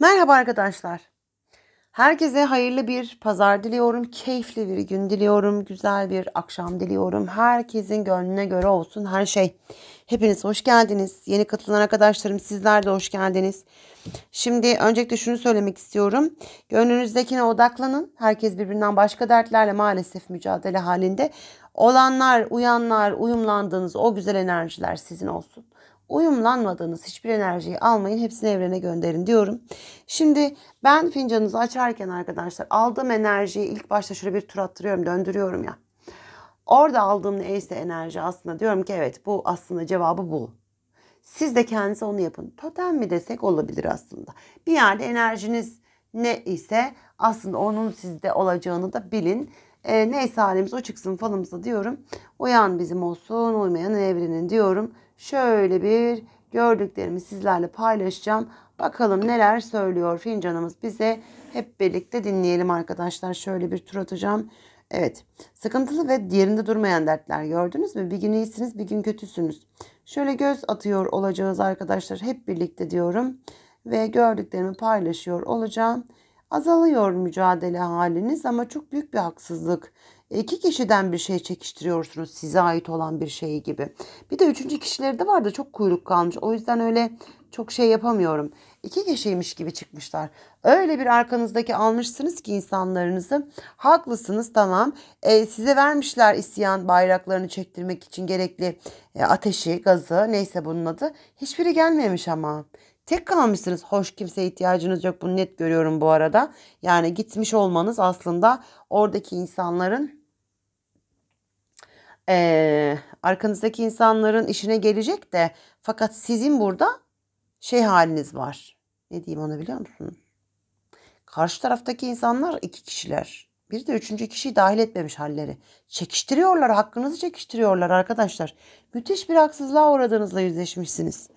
Merhaba arkadaşlar. Herkese hayırlı bir pazar diliyorum. Keyifli bir gün diliyorum. Güzel bir akşam diliyorum. Herkesin gönlüne göre olsun her şey. Hepiniz hoş geldiniz. Yeni katılan arkadaşlarım sizler de hoş geldiniz. Şimdi öncelikle şunu söylemek istiyorum. Gönlünüzdekine odaklanın. Herkes birbirinden başka dertlerle maalesef mücadele halinde. Olanlar, uyanlar, uyumlandığınız o güzel enerjiler sizin olsun uyumlanmadığınız hiçbir enerjiyi almayın. Hepsini evrene gönderin diyorum. Şimdi ben fincanınızı açarken arkadaşlar aldığım enerjiyi ilk başta şöyle bir tur attırıyorum, döndürüyorum ya. Orada aldığım neyse enerji aslında diyorum ki evet bu aslında cevabı bu. Siz de kendinize onu yapın. Totem mi desek olabilir aslında. Bir yerde enerjiniz ne ise aslında onun sizde olacağını da bilin. E, neyse halimiz o çıksın falımıza diyorum. Uyan bizim olsun uymayan evrenin diyorum. Şöyle bir gördüklerimi sizlerle paylaşacağım. Bakalım neler söylüyor fincanımız bize. Hep birlikte dinleyelim arkadaşlar. Şöyle bir tur atacağım. Evet. Sıkıntılı ve yerinde durmayan dertler gördünüz mü? Bir gün iyisiniz, bir gün kötüsünüz. Şöyle göz atıyor olacağız arkadaşlar hep birlikte diyorum ve gördüklerimi paylaşıyor olacağım. Azalıyor mücadele haliniz ama çok büyük bir haksızlık iki kişiden bir şey çekiştiriyorsunuz size ait olan bir şey gibi. Bir de üçüncü kişileri de var çok kuyruk kalmış. O yüzden öyle çok şey yapamıyorum. İki kişiymiş gibi çıkmışlar. Öyle bir arkanızdaki almışsınız ki insanlarınızı. Haklısınız tamam. E, size vermişler isyan bayraklarını çektirmek için gerekli e, ateşi, gazı neyse bunun adı. Hiçbiri gelmemiş ama. Tek kalmışsınız. Hoş kimseye ihtiyacınız yok. Bunu net görüyorum bu arada. Yani gitmiş olmanız aslında oradaki insanların e, arkanızdaki insanların işine gelecek de fakat sizin burada şey haliniz var. Ne diyeyim onu biliyor musunuz? Karşı taraftaki insanlar iki kişiler. Bir de üçüncü kişiyi dahil etmemiş halleri. Çekiştiriyorlar, hakkınızı çekiştiriyorlar arkadaşlar. Müthiş bir haksızlığa uğradığınızla yüzleşmişsiniz.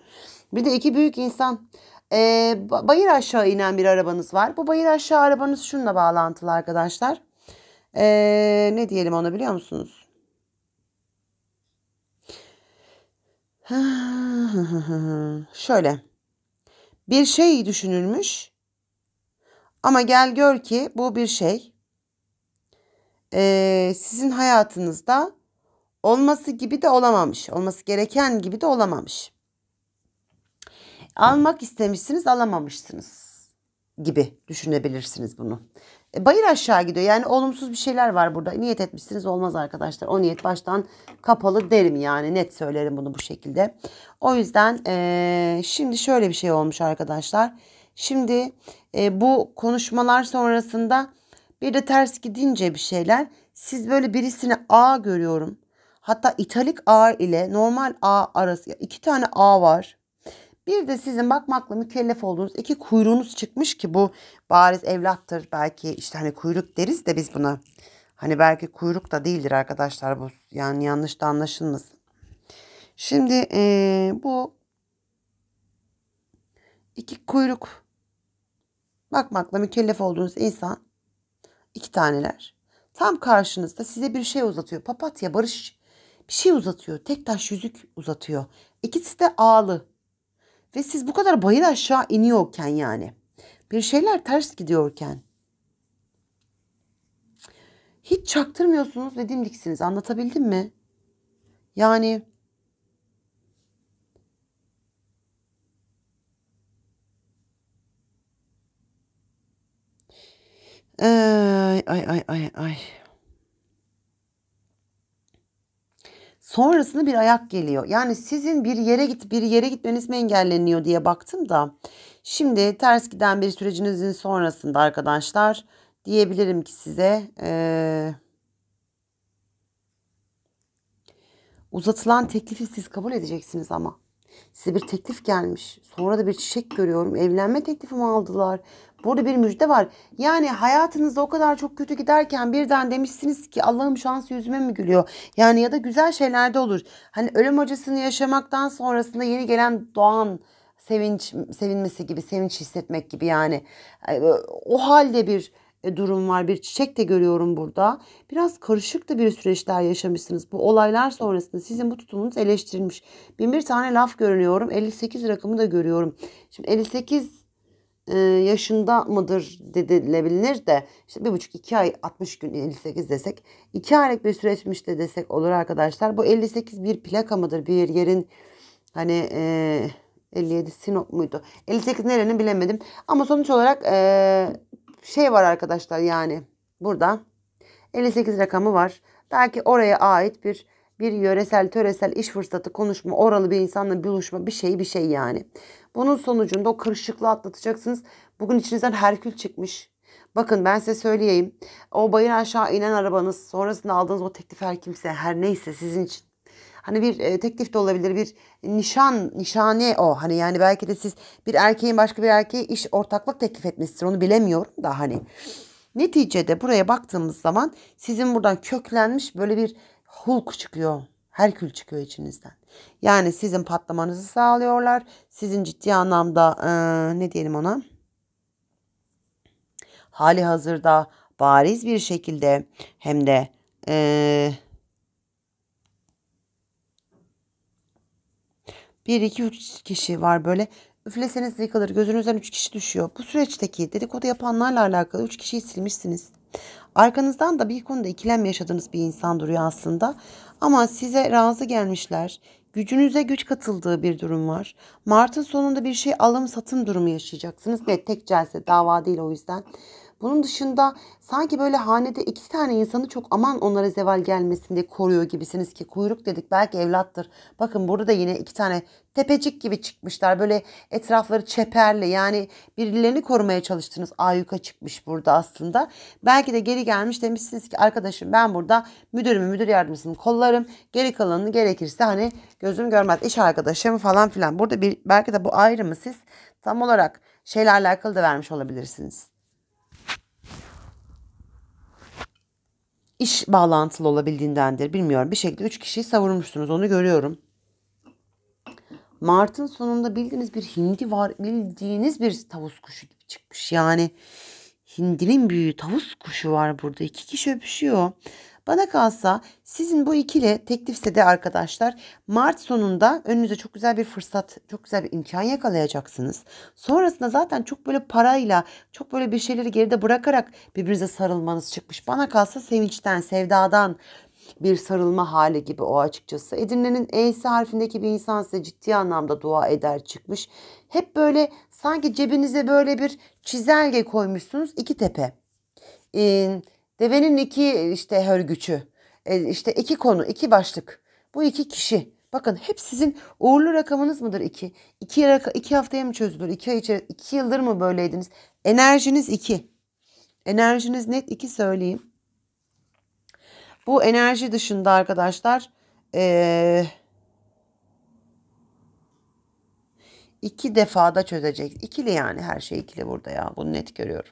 Bir de iki büyük insan. Ee, bayır aşağı inen bir arabanız var. Bu bayır aşağı arabanız şununla bağlantılı arkadaşlar. Ee, ne diyelim onu biliyor musunuz? Şöyle. Bir şey düşünülmüş. Ama gel gör ki bu bir şey. Ee, sizin hayatınızda olması gibi de olamamış. Olması gereken gibi de olamamış. Almak istemişsiniz, alamamışsınız gibi düşünebilirsiniz bunu. E, bayır aşağı gidiyor. Yani olumsuz bir şeyler var burada. Niyet etmişsiniz olmaz arkadaşlar. O niyet baştan kapalı derim yani. Net söylerim bunu bu şekilde. O yüzden e, şimdi şöyle bir şey olmuş arkadaşlar. Şimdi e, bu konuşmalar sonrasında bir de ters gidince bir şeyler. Siz böyle birisini A görüyorum. Hatta italik A ile normal A arası iki tane A var. Bir de sizin bakmakla mükellef olduğunuz iki kuyruğunuz çıkmış ki bu bariz evlattır. Belki işte hani kuyruk deriz de biz buna. Hani belki kuyruk da değildir arkadaşlar bu. Yani yanlış da anlaşılmasın. Şimdi ee, bu iki kuyruk bakmakla mükellef olduğunuz insan iki taneler. Tam karşınızda size bir şey uzatıyor. Papatya, barış bir şey uzatıyor. Tek taş yüzük uzatıyor. İkisi de ağlı. Ve siz bu kadar bayır aşağı iniyorken yani bir şeyler ters gidiyorken hiç çaktırmıyorsunuz ve dimdiksiniz. Anlatabildim mi? Yani ay ay ay ay. sonrasında bir ayak geliyor. Yani sizin bir yere git bir yere gitmeniz mi engelleniyor diye baktım da. Şimdi ters giden bir sürecinizin sonrasında arkadaşlar diyebilirim ki size ee, uzatılan teklifi siz kabul edeceksiniz ama. Size bir teklif gelmiş. Sonra da bir çiçek görüyorum. Evlenme teklifi mi aldılar? Burada bir müjde var. Yani hayatınızda o kadar çok kötü giderken birden demişsiniz ki Allah'ım şans yüzüme mi gülüyor? Yani ya da güzel şeyler de olur. Hani ölüm acısını yaşamaktan sonrasında yeni gelen doğan sevinç sevinmesi gibi, sevinç hissetmek gibi yani. E, o halde bir e, durum var. Bir çiçek de görüyorum burada. Biraz karışık da bir süreçler yaşamışsınız. Bu olaylar sonrasında sizin bu tutumunuz eleştirilmiş. Bin bir tane laf görünüyorum. 58 rakamı da görüyorum. Şimdi 58 yaşında mıdır dedilebilir de işte bir buçuk iki ay 60 gün 58 desek iki aylık bir süreçmiş de desek olur arkadaşlar. Bu 58 bir plaka mıdır bir yerin hani e, 57 Sinop muydu? 58 nerenin bilemedim. Ama sonuç olarak e, şey var arkadaşlar yani burada 58 rakamı var. Belki oraya ait bir bir yöresel töresel iş fırsatı konuşma oralı bir insanla buluşma bir şey bir şey yani. Bunun sonucunda o kırışıklığı atlatacaksınız. Bugün içinizden Herkül çıkmış. Bakın ben size söyleyeyim. O bayır aşağı inen arabanız sonrasında aldığınız o teklif her kimse her neyse sizin için. Hani bir e, teklif de olabilir bir nişan nişane o hani yani belki de siz bir erkeğin başka bir erkeğe iş ortaklık teklif etmesidir onu bilemiyorum da hani. Neticede buraya baktığımız zaman sizin buradan köklenmiş böyle bir hulk çıkıyor. Herkül çıkıyor içinizden. Yani sizin patlamanızı sağlıyorlar. Sizin ciddi anlamda e, ne diyelim ona? Hali hazırda bariz bir şekilde hem de e, 1-2-3 kişi var böyle üfleseniz yıkılır. Gözünüzden üç kişi düşüyor. Bu süreçteki dedikodu yapanlarla alakalı üç kişiyi silmişsiniz. Arkanızdan da bir konuda ikilem yaşadığınız bir insan duruyor aslında. Ama size razı gelmişler. Gücünüze güç katıldığı bir durum var. Mart'ın sonunda bir şey alım satım durumu yaşayacaksınız. Ve tek celse dava değil o yüzden. Bunun dışında sanki böyle hanede iki tane insanı çok aman onlara zeval gelmesin diye koruyor gibisiniz ki kuyruk dedik belki evlattır. Bakın burada da yine iki tane tepecik gibi çıkmışlar. Böyle etrafları çeperli yani birilerini korumaya çalıştınız. Ayyuka çıkmış burada aslında. Belki de geri gelmiş demişsiniz ki arkadaşım ben burada müdürümü müdür yardımcısını kollarım. Geri kalanını gerekirse hani gözüm görmez iş arkadaşım falan filan. Burada bir, belki de bu ayrımı siz tam olarak şeyle alakalı da vermiş olabilirsiniz. iş bağlantılı olabildiğindendir. Bilmiyorum bir şekilde 3 kişiyi savurmuşsunuz onu görüyorum. Mart'ın sonunda bildiğiniz bir hindi var. Bildiğiniz bir tavus kuşu gibi çıkmış. Yani hindinin büyüğü tavus kuşu var burada. İki kişi öpüşüyor. Bana kalsa sizin bu ikili teklifse de arkadaşlar Mart sonunda önünüze çok güzel bir fırsat, çok güzel bir imkan yakalayacaksınız. Sonrasında zaten çok böyle parayla, çok böyle bir şeyleri geride bırakarak birbirinize sarılmanız çıkmış. Bana kalsa sevinçten, sevdadan, bir sarılma hali gibi o açıkçası. Edirne'nin E'si harfindeki bir insan size ciddi anlamda dua eder çıkmış. Hep böyle sanki cebinize böyle bir çizelge koymuşsunuz iki tepe. Ee, Devenin iki işte hörgüçü. E, işte iki konu, iki başlık. Bu iki kişi. Bakın hep sizin uğurlu rakamınız mıdır iki? İki, raka, iki haftaya mı çözülür? İki, ay içeri, iki yıldır mı böyleydiniz? Enerjiniz iki. Enerjiniz net iki söyleyeyim. Bu enerji dışında arkadaşlar ee, iki defada çözecek. İkili yani her şey ikili burada ya. Bunu net görüyorum.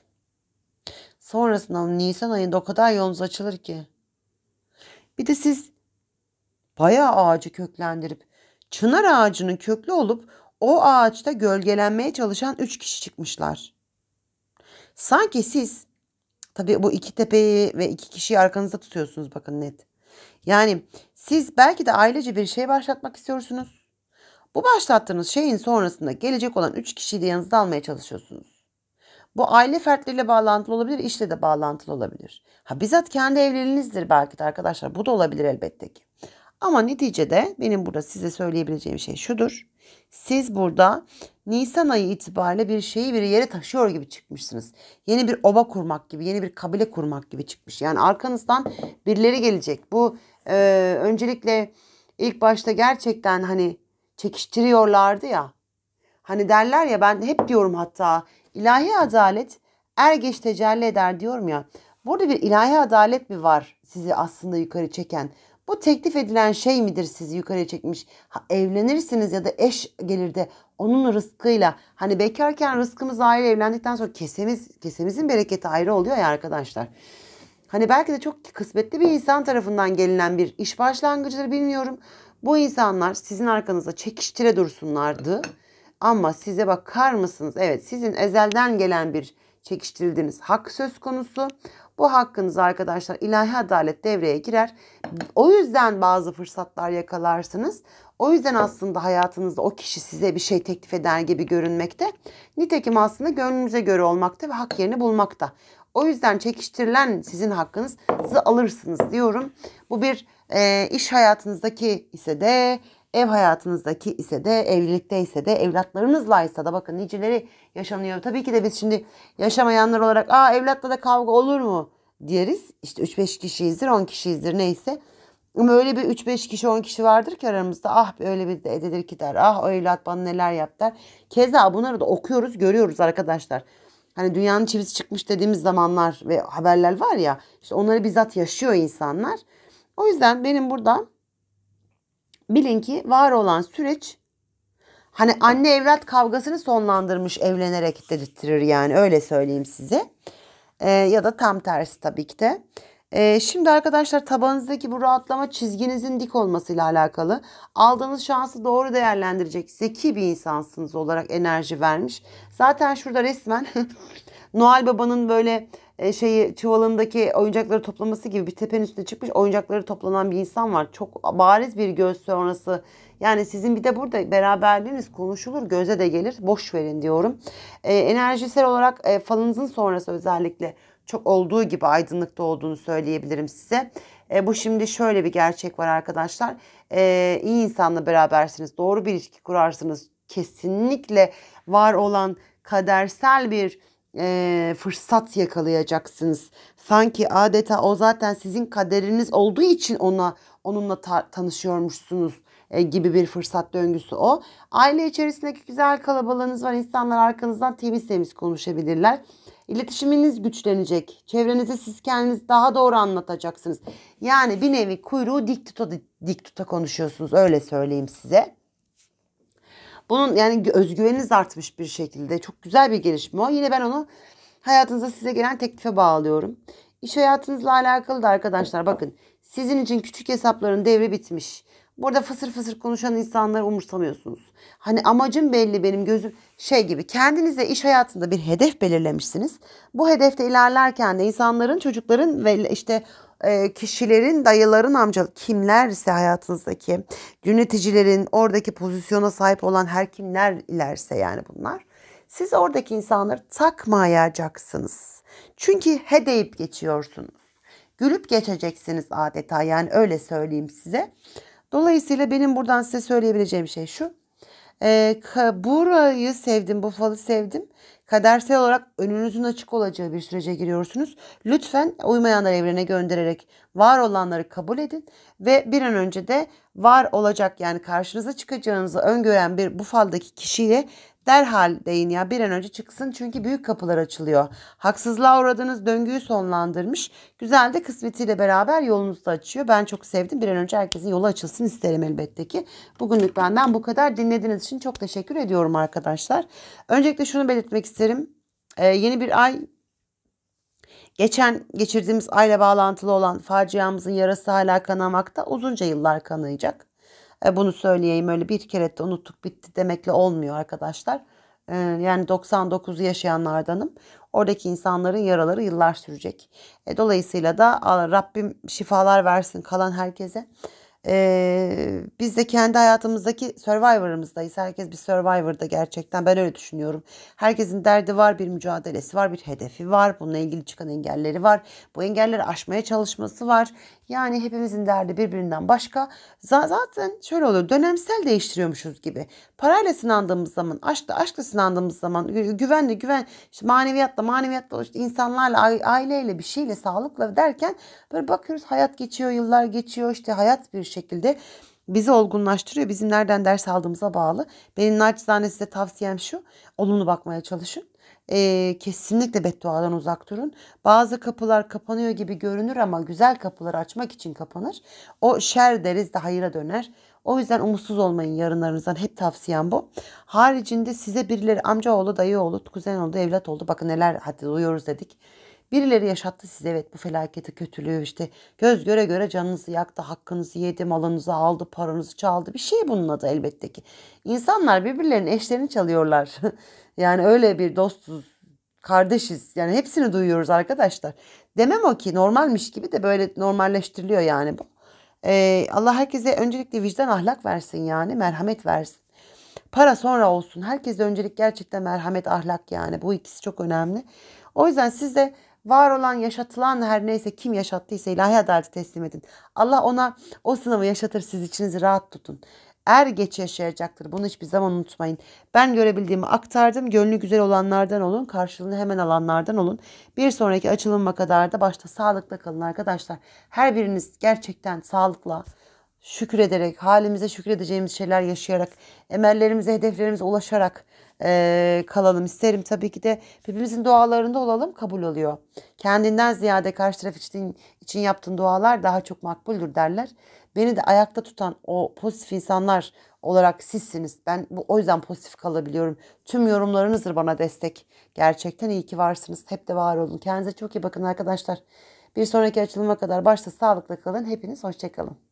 Sonrasında Nisan ayında o kadar yolunuz açılır ki. Bir de siz paya ağacı köklendirip çınar ağacının köklü olup o ağaçta gölgelenmeye çalışan üç kişi çıkmışlar. Sanki siz tabii bu iki tepeyi ve iki kişiyi arkanızda tutuyorsunuz bakın net. Yani siz belki de ailece bir şey başlatmak istiyorsunuz. Bu başlattığınız şeyin sonrasında gelecek olan üç kişiyi de yanınızda almaya çalışıyorsunuz. Bu aile fertleriyle bağlantılı olabilir, işle de bağlantılı olabilir. Ha bizzat kendi evliliğinizdir belki de arkadaşlar. Bu da olabilir elbette ki. Ama neticede benim burada size söyleyebileceğim şey şudur. Siz burada Nisan ayı itibariyle bir şeyi bir yere taşıyor gibi çıkmışsınız. Yeni bir oba kurmak gibi, yeni bir kabile kurmak gibi çıkmış. Yani arkanızdan birileri gelecek. Bu e, öncelikle ilk başta gerçekten hani çekiştiriyorlardı ya. Hani derler ya ben hep diyorum hatta İlahi adalet er geç tecelli eder diyorum ya. Burada bir ilahi adalet mi var sizi aslında yukarı çeken? Bu teklif edilen şey midir sizi yukarı çekmiş? Ha, evlenirsiniz ya da eş gelir de onun rızkıyla hani bekarken rızkımız ayrı evlendikten sonra kesemiz kesemizin bereketi ayrı oluyor ya arkadaşlar. Hani belki de çok kısmetli bir insan tarafından gelinen bir iş başlangıcıdır bilmiyorum. Bu insanlar sizin arkanıza çekiştire dursunlardı. Ama size bakar mısınız? Evet sizin ezelden gelen bir çekiştirildiğiniz hak söz konusu. Bu hakkınız arkadaşlar ilahi adalet devreye girer. O yüzden bazı fırsatlar yakalarsınız. O yüzden aslında hayatınızda o kişi size bir şey teklif eder gibi görünmekte. Nitekim aslında gönlünüze göre olmakta ve hak yerini bulmakta. O yüzden çekiştirilen sizin hakkınızı alırsınız diyorum. Bu bir e, iş hayatınızdaki ise de Ev hayatınızdaki ise de evlilikte ise de evlatlarınızla ise de bakın niceleri yaşanıyor. Tabii ki de biz şimdi yaşamayanlar olarak aa evlatla da kavga olur mu diyeriz. İşte 3-5 kişiyizdir 10 kişiyizdir neyse. Ama öyle bir 3-5 kişi 10 kişi vardır ki aramızda ah öyle bir de edilir ki der. Ah o evlat bana neler yap der. Keza bunları da okuyoruz görüyoruz arkadaşlar. Hani dünyanın çivisi çıkmış dediğimiz zamanlar ve haberler var ya işte onları bizzat yaşıyor insanlar. O yüzden benim burada Bilin ki var olan süreç hani anne evlat kavgasını sonlandırmış evlenerek dedirttirir yani öyle söyleyeyim size. Ee, ya da tam tersi tabii ki de. Ee, şimdi arkadaşlar tabanınızdaki bu rahatlama çizginizin dik olmasıyla alakalı. Aldığınız şansı doğru değerlendirecek zeki bir insansınız olarak enerji vermiş. Zaten şurada resmen Noel Baba'nın böyle e, şeyi çuvalındaki oyuncakları toplaması gibi bir tepenin üstüne çıkmış oyuncakları toplanan bir insan var. Çok bariz bir göz sonrası. Yani sizin bir de burada beraberliğiniz konuşulur, göze de gelir. Boş verin diyorum. E, enerjisel olarak e, falınızın sonrası özellikle çok olduğu gibi aydınlıkta olduğunu söyleyebilirim size. E, bu şimdi şöyle bir gerçek var arkadaşlar. E, iyi insanla berabersiniz, doğru bir ilişki kurarsınız. Kesinlikle var olan kadersel bir e, fırsat yakalayacaksınız. Sanki adeta o zaten sizin kaderiniz olduğu için ona onunla ta- tanışıyormuşsunuz e, gibi bir fırsat döngüsü o. Aile içerisindeki güzel kalabalığınız var. İnsanlar arkanızdan temiz temiz konuşabilirler. İletişiminiz güçlenecek. Çevrenizi siz kendiniz daha doğru anlatacaksınız. Yani bir nevi kuyruğu dik tuta, dik tuta konuşuyorsunuz öyle söyleyeyim size. Bunun yani özgüveniniz artmış bir şekilde. Çok güzel bir gelişme o. Yine ben onu hayatınıza size gelen teklife bağlıyorum. İş hayatınızla alakalı da arkadaşlar bakın sizin için küçük hesapların devri bitmiş. Burada fısır fısır konuşan insanları umursamıyorsunuz. Hani amacım belli benim gözüm şey gibi kendinize iş hayatında bir hedef belirlemişsiniz. Bu hedefte ilerlerken de insanların çocukların ve işte ee, kişilerin, dayıların, amca kimlerse hayatınızdaki yöneticilerin, oradaki pozisyona sahip olan her kimler ilerse yani bunlar. Siz oradaki insanları takmayacaksınız. Çünkü he deyip geçiyorsunuz. Gülüp geçeceksiniz adeta yani öyle söyleyeyim size. Dolayısıyla benim buradan size söyleyebileceğim şey şu. E, burayı sevdim, bu falı sevdim kadersel olarak önünüzün açık olacağı bir sürece giriyorsunuz. Lütfen uymayanları evrene göndererek var olanları kabul edin ve bir an önce de var olacak yani karşınıza çıkacağınızı öngören bir bufaldaki kişiyle Derhal deyin ya bir an önce çıksın çünkü büyük kapılar açılıyor. Haksızlığa uğradığınız döngüyü sonlandırmış. Güzel de kısmetiyle beraber yolunuzu da açıyor. Ben çok sevdim. Bir an önce herkesin yolu açılsın isterim elbette ki. Bugünlük benden bu kadar. Dinlediğiniz için çok teşekkür ediyorum arkadaşlar. Öncelikle şunu belirtmek isterim. Ee, yeni bir ay Geçen geçirdiğimiz ayla bağlantılı olan faciamızın yarası hala kanamakta uzunca yıllar kanayacak. E, bunu söyleyeyim öyle bir kere de unuttuk bitti demekle olmuyor arkadaşlar. E, yani 99 yaşayanlardanım. Oradaki insanların yaraları yıllar sürecek. E, dolayısıyla da Rabbim şifalar versin kalan herkese. biz de kendi hayatımızdaki Survivor'ımızdayız. Herkes bir Survivor'da gerçekten ben öyle düşünüyorum. Herkesin derdi var, bir mücadelesi var, bir hedefi var. Bununla ilgili çıkan engelleri var. Bu engelleri aşmaya çalışması var. Yani hepimizin derdi birbirinden başka. Zaten şöyle oluyor dönemsel değiştiriyormuşuz gibi. Parayla sınandığımız zaman, aşkla aşkla sınandığımız zaman, güvenle güven, işte maneviyatla maneviyatla, işte insanlarla, aileyle bir şeyle, sağlıkla derken böyle bakıyoruz hayat geçiyor, yıllar geçiyor işte hayat bir şekilde bizi olgunlaştırıyor. Bizim nereden ders aldığımıza bağlı. Benim naçizane size tavsiyem şu. Olumlu bakmaya çalışın e, kesinlikle bedduadan uzak durun. Bazı kapılar kapanıyor gibi görünür ama güzel kapıları açmak için kapanır. O şer deriz de hayıra döner. O yüzden umutsuz olmayın yarınlarınızdan. Hep tavsiyem bu. Haricinde size birileri amca dayı dayıoğlu, kuzen oldu, evlat oldu. Bakın neler hadi duyuyoruz dedik. Birileri yaşattı size evet bu felaketi, kötülüğü işte göz göre göre canınızı yaktı, hakkınızı yedi, malınızı aldı, paranızı çaldı. Bir şey bunun adı elbette ki. İnsanlar birbirlerinin eşlerini çalıyorlar. Yani öyle bir dostuz, kardeşiz. Yani hepsini duyuyoruz arkadaşlar. Demem o ki normalmiş gibi de böyle normalleştiriliyor yani bu. Ee, Allah herkese öncelikle vicdan ahlak versin yani merhamet versin. Para sonra olsun. Herkese öncelik gerçekten merhamet ahlak yani. Bu ikisi çok önemli. O yüzden siz de var olan yaşatılan her neyse kim yaşattıysa ilahi adaleti teslim edin. Allah ona o sınavı yaşatır siz içinizi rahat tutun er geç yaşayacaktır. Bunu hiçbir zaman unutmayın. Ben görebildiğimi aktardım. Gönlü güzel olanlardan olun. Karşılığını hemen alanlardan olun. Bir sonraki açılıma kadar da başta sağlıkla kalın arkadaşlar. Her biriniz gerçekten sağlıkla, şükrederek, halimize şükredeceğimiz şeyler yaşayarak, emellerimize, hedeflerimize ulaşarak e, kalalım isterim. Tabii ki de birbirimizin dualarında olalım kabul oluyor. Kendinden ziyade karşı taraf için, için yaptığın dualar daha çok makbuldür derler. Beni de ayakta tutan o pozitif insanlar olarak sizsiniz. Ben bu o yüzden pozitif kalabiliyorum. Tüm yorumlarınızdır bana destek. Gerçekten iyi ki varsınız. Hep de var olun. Kendinize çok iyi bakın arkadaşlar. Bir sonraki açılıma kadar başta sağlıkla kalın. Hepiniz hoşçakalın.